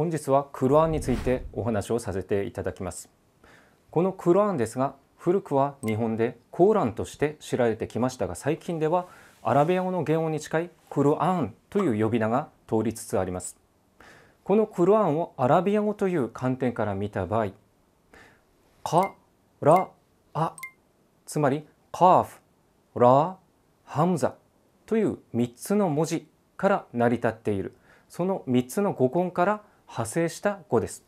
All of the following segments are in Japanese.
本日はクロアンについてお話をさせていただきますこのクロアンですが古くは日本でコーランとして知られてきましたが最近ではアラビア語の原音に近いクロアンという呼び名が通りつつありますこのクロアンをアラビア語という観点から見た場合カラアつまりカーフラハムザという3つの文字から成り立っているその3つの語根から派生した語です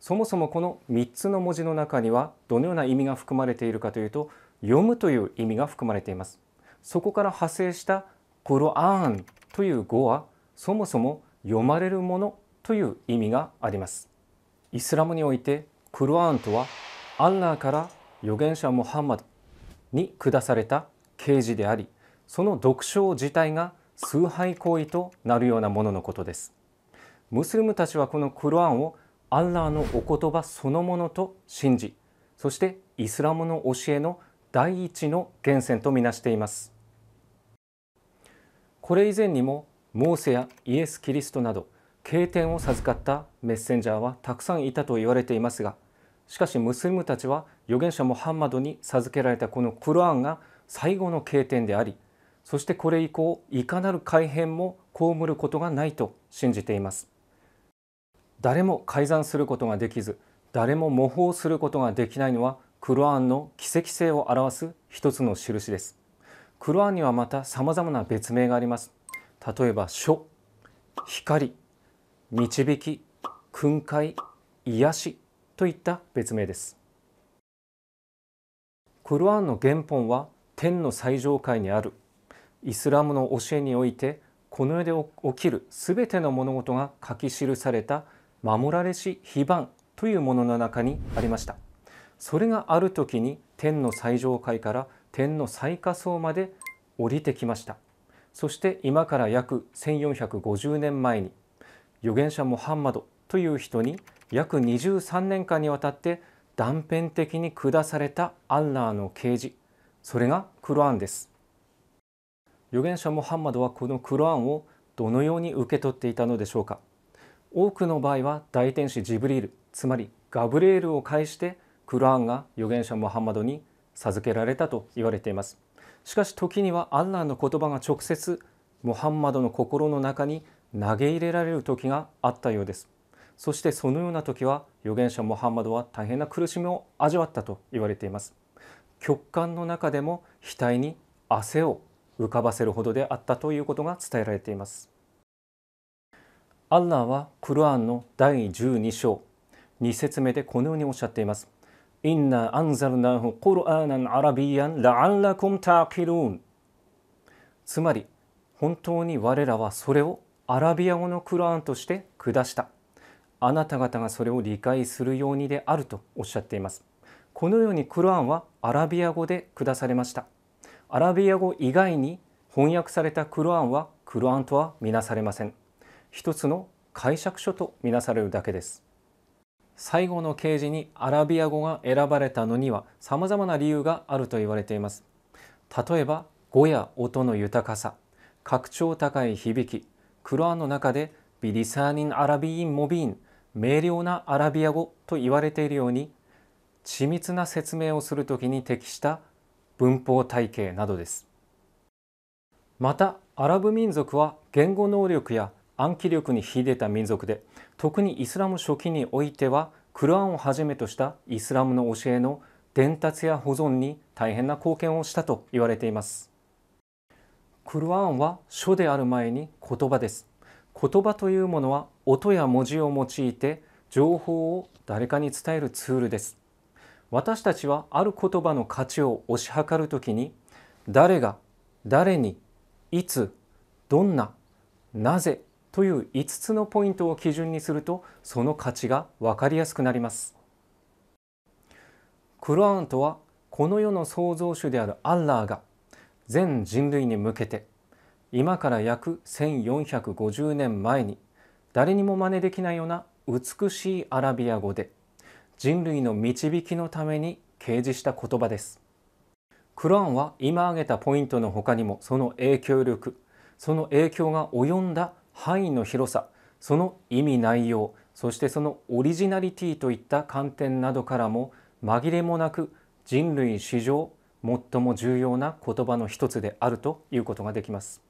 そもそもこの3つの文字の中にはどのような意味が含まれているかというと読むという意味が含まれていますそこから派生したコロアーンという語はそもそも読まれるものという意味がありますイスラムにおいてクロアーンとはアンラーから預言者ムハンマドに下された啓示でありその読書自体が崇拝行為となるようなもののことですムスリムたちはこのクロアンをアッラーのお言葉そのものと信じそしてイスラムの教えの第一の源泉とみなしていますこれ以前にもモーセやイエス・キリストなど経典を授かったメッセンジャーはたくさんいたと言われていますがしかしムスリムたちは預言者モハンマドに授けられたこのクロアンが最後の経典でありそしてこれ以降いかなる改変も被ることがないと信じています誰も改ざんすることができず誰も模倣することができないのはクロアンの奇跡性を表す一つの印ですクロアンにはまた様々な別名があります例えば書光導き訓戒癒しといった別名ですクロアンの原本は天の最上階にあるイスラムの教えにおいてこの世で起きるすべての物事が書き記された守られし非番というものの中にありましたそれがある時に天の最上階から天の最下層まで降りてきましたそして今から約1450年前に預言者モハンマドという人に約23年間にわたって断片的に下されたアンラーの啓示それがクロアンです預言者モハンマドはこのクロアンをどのように受け取っていたのでしょうか多くの場合は大天使ジブリールつまりガブリエルを介してクラーンが預言者モハンマドに授けられたと言われていますしかし時にはアンラーの言葉が直接モハンマドの心の中に投げ入れられる時があったようですそしてそのような時は預言者モハンマドは大変な苦しみを味わったと言われています極寒の中でも額に汗を浮かばせるほどであったということが伝えられていますアッラーはクルアンの第12章2節目でこのようにおっしゃっています。インナ・アンザルナフ・コルアナン・アラビアン・ラ・アンラコム・タキルンつまり本当に我らはそれをアラビア語のクルアンとして下したあなた方がそれを理解するようにであるとおっしゃっていますこのようにクルアンはアラビア語で下されましたアラビア語以外に翻訳されたクルアンはクルアンとは見なされません一つの解釈書とみなされるだけです最後の掲示にアラビア語が選ばれたのには様々な理由があると言われています例えば語や音の豊かさ拡張高い響きクロアの中でビリサーニン・アラビイン・モビーン明瞭なアラビア語と言われているように緻密な説明をするときに適した文法体系などですまたアラブ民族は言語能力や暗記力に秀でた民族で特にイスラム初期においてはクルアンをはじめとしたイスラムの教えの伝達や保存に大変な貢献をしたと言われていますクルアンは書である前に言葉です言葉というものは音や文字を用いて情報を誰かに伝えるツールです私たちはある言葉の価値を推し量るときに誰が誰にいつどんななぜという5つのポイントを基準にするとその価値が分かりやすくなりますクロアンとはこの世の創造主であるアッラーが全人類に向けて今から約1450年前に誰にも真似できないような美しいアラビア語で人類の導きのために掲示した言葉ですクロアンは今挙げたポイントの他にもその影響力その影響が及んだ範囲の広さその意味内容そしてそのオリジナリティといった観点などからも紛れもなく人類史上最も重要な言葉の一つであるということができます。